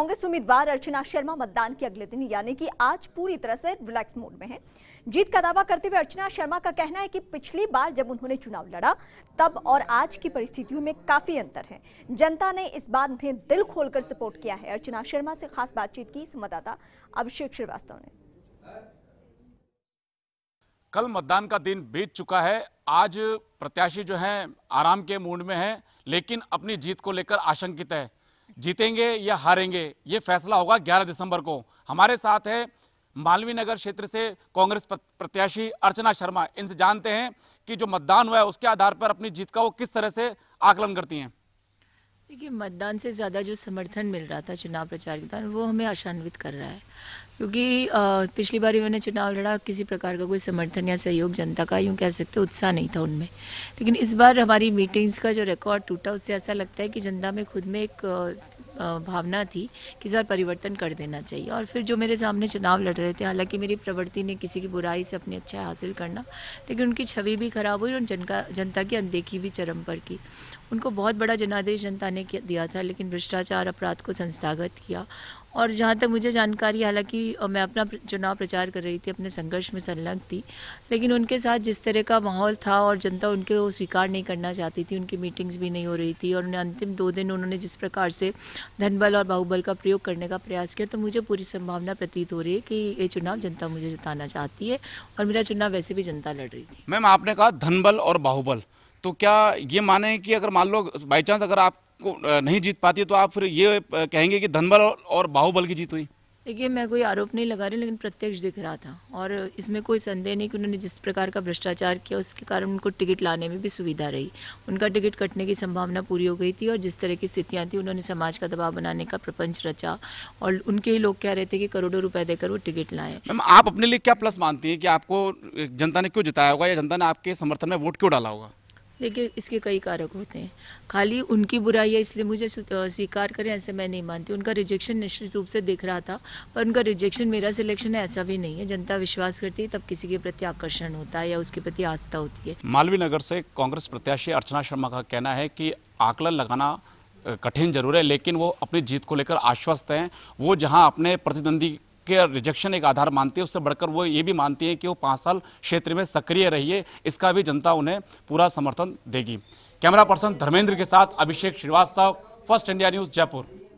कांग्रेस उम्मीदवार अर्चना शर्मा मतदान के अगले दिन यानी कि आज पूरी तरह से रिलैक्स मोड में हैं। जीत का दावा करते हुए अर्चना शर्मा का कहना है कि पिछली बार जब उन्होंने चुनाव लड़ा तब और आज की परिस्थितियों में काफी अंतर है जनता ने इस बार उन्हें दिल खोलकर सपोर्ट किया है अर्चना शर्मा से खास बातचीत की संवाददाता अभिषेक श्रीवास्तव ने कल मतदान का दिन बीत चुका है आज प्रत्याशी जो हैं आराम के मूड में हैं लेकिन अपनी जीत को लेकर आशंकित है जीतेंगे या हारेंगे ये फैसला होगा 11 दिसंबर को हमारे साथ है मालवीय नगर क्षेत्र से कांग्रेस प्रत्याशी अर्चना शर्मा इनसे जानते हैं कि जो मतदान हुआ है उसके आधार पर अपनी जीत का वो किस तरह से आकलन करती हैं देखिए मतदान से ज़्यादा जो समर्थन मिल रहा था चुनाव प्रचार के दौरान वो हमें आशान्वित कर रहा है क्योंकि पिछली बार मैंने चुनाव लड़ा किसी प्रकार का कोई समर्थन या सहयोग जनता का यूँ कह सकते उत्साह नहीं था उनमें लेकिन इस बार हमारी मीटिंग्स का जो रिकॉर्ड टूटा उससे ऐसा लगता है कि जनता में खुद में एक भावना थी कि इस बार परिवर्तन कर देना चाहिए और फिर जो मेरे सामने चुनाव लड़ रहे थे हालांकि मेरी प्रवृत्ति ने किसी की बुराई से अपनी अच्छा हासिल करना लेकिन उनकी छवि भी खराब हुई और जनता जनता की अनदेखी भी चरम पर की उनको बहुत बड़ा जनादेश जनता ने दिया था लेकिन भ्रष्टाचार अपराध को संस्थागत किया और जहाँ तक मुझे जानकारी हालांकि मैं अपना चुनाव प्रचार कर रही थी अपने संघर्ष में संलग्न थी लेकिन उनके साथ जिस तरह का माहौल था और जनता उनके वो स्वीकार नहीं करना चाहती थी उनकी मीटिंग्स भी नहीं हो रही थी और उन्हें अंतिम दो दिन उन्होंने जिस प्रकार से धनबल और बाहुबल का प्रयोग करने का प्रयास किया तो मुझे पूरी संभावना प्रतीत हो रही है कि ये चुनाव जनता मुझे जिताना चाहती है और मेरा चुनाव वैसे भी जनता लड़ रही थी मैम आपने कहा धनबल और बाहुबल तो क्या ये माने कि अगर मान लो बाई चांस अगर आपको नहीं जीत पाती तो आप फिर ये कहेंगे कि धनबल और बाहुबल की जीत हुई देखिए मैं कोई आरोप नहीं लगा रही लेकिन प्रत्यक्ष दिख रहा था और इसमें कोई संदेह नहीं कि उन्होंने जिस प्रकार का भ्रष्टाचार किया उसके कारण उनको टिकट लाने में भी सुविधा रही उनका टिकट कटने की संभावना पूरी हो गई थी और जिस तरह की स्थितियाँ थी उन्होंने समाज का दबाव बनाने का प्रपंच रचा और उनके ही लोग कह रहे थे कि करोड़ों रुपए देकर वो टिकट लाए मैम आप अपने लिए क्या प्लस मानती हैं कि आपको जनता ने क्यों जिताया होगा या जनता ने आपके समर्थन में वोट क्यों डाला होगा लेकिन इसके कई कारक होते हैं खाली उनकी बुराई है इसलिए मुझे स्वीकार करें ऐसे मैं नहीं मानती उनका रिजेक्शन निश्चित रूप से दिख रहा था पर उनका रिजेक्शन मेरा सिलेक्शन है ऐसा भी नहीं है जनता विश्वास करती है तब किसी के प्रति आकर्षण होता है या उसके प्रति आस्था होती है मालवीय नगर से कांग्रेस प्रत्याशी अर्चना शर्मा का कहना है कि आकलन लगाना कठिन जरूर है लेकिन वो अपनी जीत को लेकर आश्वस्त हैं वो जहां अपने प्रतिद्वंदी के रिजेक्शन एक आधार मानती है उससे बढ़कर वो ये भी मानती है कि वो पाँच साल क्षेत्र में सक्रिय रहिए इसका भी जनता उन्हें पूरा समर्थन देगी कैमरा पर्सन धर्मेंद्र के साथ Abhishek Srivastava First India News Jaipur